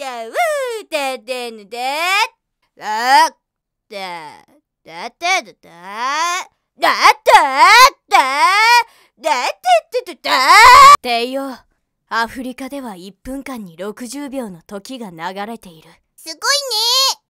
たうたてぬであっただっただっただっただだってってたてよアフリカでは1分間に60秒の時が流れているすごいね